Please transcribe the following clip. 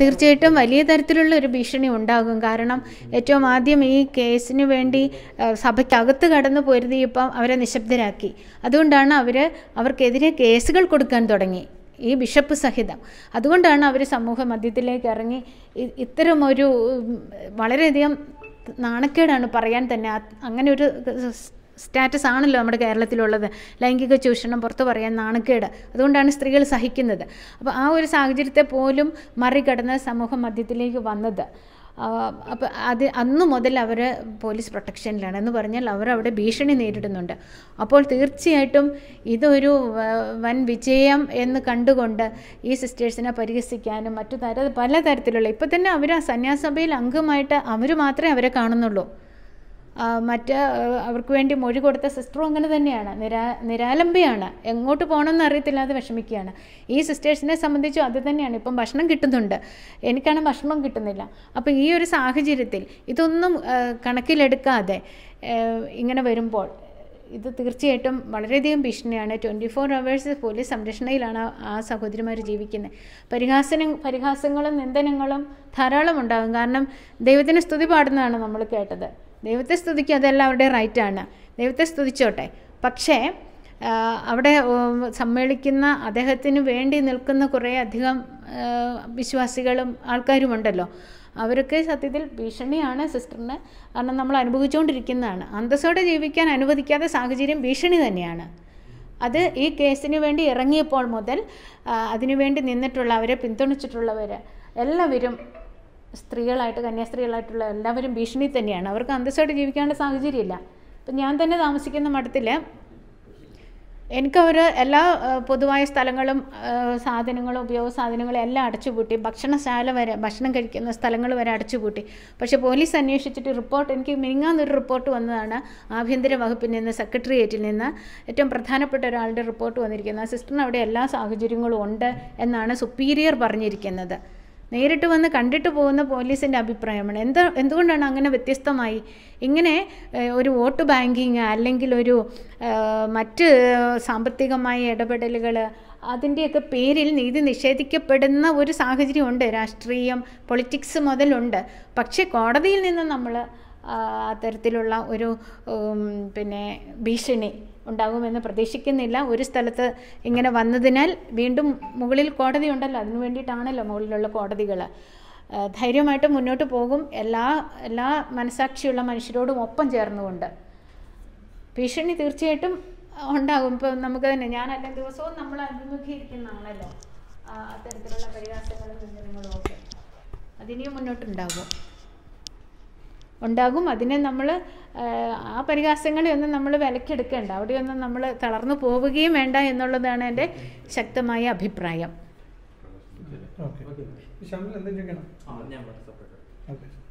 തീർച്ചയായിട്ടും വലിയ തരത്തിലുള്ള ഒരു ഭീഷണി ഉണ്ടാകും കാരണം ഏറ്റവും ആദ്യം ഈ കേസിന് വേണ്ടി സഭയ്ക്കകത്ത് കടന്നു പൊരുതിയപ്പം അവരെ നിശബ്ദരാക്കി അതുകൊണ്ടാണ് അവർ അവർക്കെതിരെ കേസുകൾ കൊടുക്കാൻ തുടങ്ങി ഈ ബിഷപ്പ് സഹിതം അതുകൊണ്ടാണ് അവർ സമൂഹ മധ്യത്തിലേക്ക് ഇറങ്ങി ഇത്തരമൊരു വളരെയധികം നാണക്കേടാണ് പറയാൻ തന്നെ അങ്ങനെ ഒരു സ്റ്റാറ്റസ് ആണല്ലോ നമ്മുടെ കേരളത്തിലുള്ളത് ലൈംഗിക ചൂഷണം പുറത്തു പറയാൻ നാണക്കേട് അതുകൊണ്ടാണ് സ്ത്രീകൾ സഹിക്കുന്നത് അപ്പോൾ ആ ഒരു സാഹചര്യത്തെ പോലും മറികടന്ന് സമൂഹ മധ്യത്തിലേക്ക് വന്നത് അപ്പം അത് അന്ന് മുതൽ അവർ പോലീസ് പ്രൊട്ടക്ഷനിലാണ് എന്ന് പറഞ്ഞാൽ അവരവിടെ അവിടെ ഭീഷണി നേരിടുന്നുണ്ട് അപ്പോൾ തീർച്ചയായിട്ടും ഇതൊരു വൻ വിജയം എന്ന് കണ്ടുകൊണ്ട് ഈ സിസ്റ്റേഴ്സിനെ പരിഹസിക്കാനും മറ്റു തര പല തരത്തിലുള്ള ഇപ്പം തന്നെ അവർ ആ സന്യാസഭയിൽ അംഗമായിട്ട് അവർ മാത്രമേ അവരെ കാണുന്നുള്ളൂ മറ്റ് അവർക്ക് വേണ്ടി മൊഴി കൊടുത്ത സിസ്റ്ററും അങ്ങനെ തന്നെയാണ് നിരാ നിരാലംബിയാണ് എങ്ങോട്ട് പോകണമെന്ന് അറിയത്തില്ലാതെ വിഷമിക്കുകയാണ് ഈ സിസ്റ്റേഴ്സിനെ സംബന്ധിച്ചും അത് തന്നെയാണ് ഇപ്പം ഭക്ഷണം കിട്ടുന്നുണ്ട് എനിക്കാണ് ഭക്ഷണം കിട്ടുന്നില്ല അപ്പോൾ ഈ ഒരു സാഹചര്യത്തിൽ ഇതൊന്നും കണക്കിലെടുക്കാതെ ഇങ്ങനെ വരുമ്പോൾ ഇത് തീർച്ചയായിട്ടും വളരെയധികം ഭീഷണിയാണ് ട്വൻറ്റി ഫോർ അവേഴ്സ് പോലീസ് സംരക്ഷണയിലാണ് ആ സഹോദരിമാർ ജീവിക്കുന്നത് പരിഹാസനം പരിഹാസങ്ങളും നിന്ദനങ്ങളും ധാരാളം ഉണ്ടാകും കാരണം ദൈവത്തിന് സ്തുതി പാടുന്നതാണ് നമ്മൾ കേട്ടത് ദൈവത്തെ സ്തുതിക്കുക അതെല്ലാം അവരുടെ റൈറ്റാണ് ദൈവത്തെ സ്തുതിച്ചോട്ടെ പക്ഷേ അവിടെ സമ്മേളിക്കുന്ന അദ്ദേഹത്തിന് വേണ്ടി നിൽക്കുന്ന കുറേ അധികം വിശ്വാസികളും ആൾക്കാരുമുണ്ടല്ലോ അവരൊക്കെ സത്യത്തിൽ ഭീഷണിയാണ് സിസ്റ്ററിന് കാരണം നമ്മൾ അനുഭവിച്ചുകൊണ്ടിരിക്കുന്നതാണ് അന്തസ്സോടെ ജീവിക്കാൻ അനുവദിക്കാത്ത സാഹചര്യം ഭീഷണി തന്നെയാണ് അത് ഈ കേസിന് വേണ്ടി ഇറങ്ങിയപ്പോൾ മുതൽ അതിനുവേണ്ടി നിന്നിട്ടുള്ളവരെ പിന്തുണച്ചിട്ടുള്ളവർ എല്ലാവരും സ്ത്രീകളായിട്ട് കന്യാസ്ത്രീകളായിട്ടുള്ള എല്ലാവരും ഭീഷണി തന്നെയാണ് അവർക്ക് അന്തസ്സോടെ ജീവിക്കാനുള്ള സാഹചര്യമില്ല അപ്പം ഞാൻ തന്നെ താമസിക്കുന്ന മഠത്തിൽ എനിക്കവർ എല്ലാ പൊതുവായ സ്ഥലങ്ങളും സാധനങ്ങളും ഉപയോഗ സാധനങ്ങളും എല്ലാം അടച്ചുപൂട്ടി ഭക്ഷണശാല വരെ ഭക്ഷണം കഴിക്കുന്ന സ്ഥലങ്ങൾ വരെ അടച്ചുപൂട്ടി പക്ഷേ പോലീസ് അന്വേഷിച്ചിട്ട് റിപ്പോർട്ട് എനിക്ക് മിനിങ്ങാന്നൊരു റിപ്പോർട്ട് വന്നതാണ് ആഭ്യന്തര വകുപ്പിൽ നിന്ന് സെക്രട്ടേറിയറ്റിൽ നിന്ന് ഏറ്റവും പ്രധാനപ്പെട്ട ഒരാളുടെ റിപ്പോർട്ട് വന്നിരിക്കുന്നത് സിസ്റ്ററിന് അവിടെ എല്ലാ സാഹചര്യങ്ങളും ഉണ്ട് എന്നാണ് സുപ്പീരിയർ പറഞ്ഞിരിക്കുന്നത് നേരിട്ട് വന്ന് കണ്ടിട്ട് പോകുന്ന പോലീസിൻ്റെ അഭിപ്രായമാണ് എന്ത് എന്തുകൊണ്ടാണ് അങ്ങനെ വ്യത്യസ്തമായി ഇങ്ങനെ ഒരു വോട്ട് ബാങ്കിങ് അല്ലെങ്കിൽ ഒരു മറ്റ് സാമ്പത്തികമായ ഇടപെടലുകൾ അതിൻ്റെയൊക്കെ പേരിൽ നീതി നിഷേധിക്കപ്പെടുന്ന ഒരു സാഹചര്യമുണ്ട് രാഷ്ട്രീയം പൊളിറ്റിക്സ് മുതലുണ്ട് പക്ഷേ കോടതിയിൽ നിന്ന് നമ്മൾ അത്തരത്തിലുള്ള ഒരു പിന്നെ ഭീഷണി ഉണ്ടാകുമെന്ന് പ്രതീക്ഷിക്കുന്നില്ല ഒരു സ്ഥലത്ത് ഇങ്ങനെ വന്നതിനാൽ വീണ്ടും മുകളിൽ കോടതി ഉണ്ടല്ലോ അതിനു വേണ്ടിയിട്ടാണല്ലോ മുകളിലുള്ള കോടതികൾ ധൈര്യമായിട്ട് മുന്നോട്ട് പോകും എല്ലാ എല്ലാ മനസാക്ഷിയുള്ള മനുഷ്യരോടും ഒപ്പം ചേർന്നുകൊണ്ട് ഭീഷണി തീർച്ചയായിട്ടും ഉണ്ടാകും ഇപ്പം നമുക്ക് തന്നെ ഞാനല്ല ദിവസവും നമ്മൾ ആളല്ലോ അത്തരത്തിലുള്ള പരിഹാസങ്ങളും ഒക്കെ അതിനെയും മുന്നോട്ടുണ്ടാകും ഉണ്ടാകും അതിനെ നമ്മൾ ആ പരിഹാസങ്ങളെയൊന്നും നമ്മൾ വിലക്കെടുക്കേണ്ട അവിടെയൊന്നും നമ്മൾ തളർന്നു പോവുകയും വേണ്ട എന്നുള്ളതാണ് എൻ്റെ ശക്തമായ അഭിപ്രായം ഓക്കെ